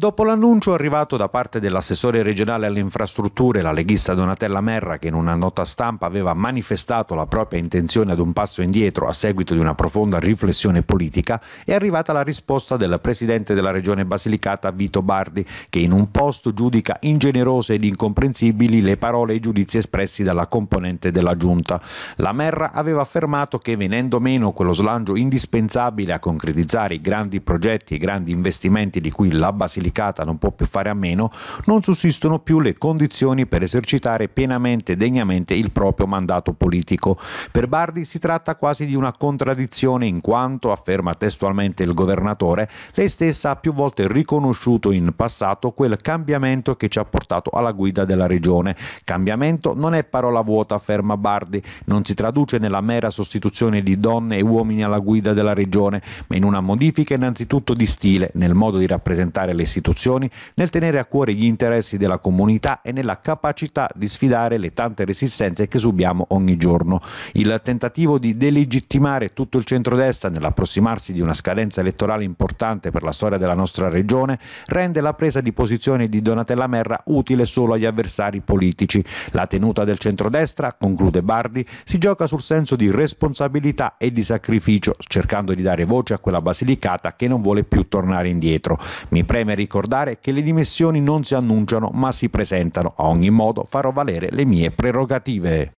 Dopo l'annuncio arrivato da parte dell'assessore regionale alle infrastrutture, la leghista Donatella Merra, che in una nota stampa aveva manifestato la propria intenzione ad un passo indietro a seguito di una profonda riflessione politica, è arrivata la risposta del presidente della regione basilicata Vito Bardi, che in un post giudica ingenerose ed incomprensibili le parole e i giudizi espressi dalla componente della giunta. La Merra aveva affermato che venendo meno quello slancio indispensabile a concretizzare i grandi progetti e i grandi investimenti di cui la Basilicata giudicata non può più fare a meno, non sussistono più le condizioni per esercitare pienamente e degnamente il proprio mandato politico. Per Bardi si tratta quasi di una contraddizione in quanto, afferma testualmente il governatore, lei stessa ha più volte riconosciuto in passato quel cambiamento che ci ha portato alla guida della regione. Cambiamento non è parola vuota, afferma Bardi, non si traduce nella mera sostituzione di donne e uomini alla guida della regione, ma in una modifica innanzitutto di stile, nel modo di rappresentare le istituzioni nel tenere a cuore gli interessi della comunità e nella capacità di sfidare le tante resistenze che subiamo ogni giorno. Il tentativo di delegittimare tutto il centrodestra nell'approssimarsi di una scadenza elettorale importante per la storia della nostra regione rende la presa di posizione di Donatella Merra utile solo agli avversari politici. La tenuta del centrodestra, conclude Bardi, si gioca sul senso di responsabilità e di sacrificio, cercando di dare voce a quella Basilicata che non vuole più tornare indietro. Mi preme ricordare che le dimissioni non si annunciano ma si presentano. A ogni modo farò valere le mie prerogative.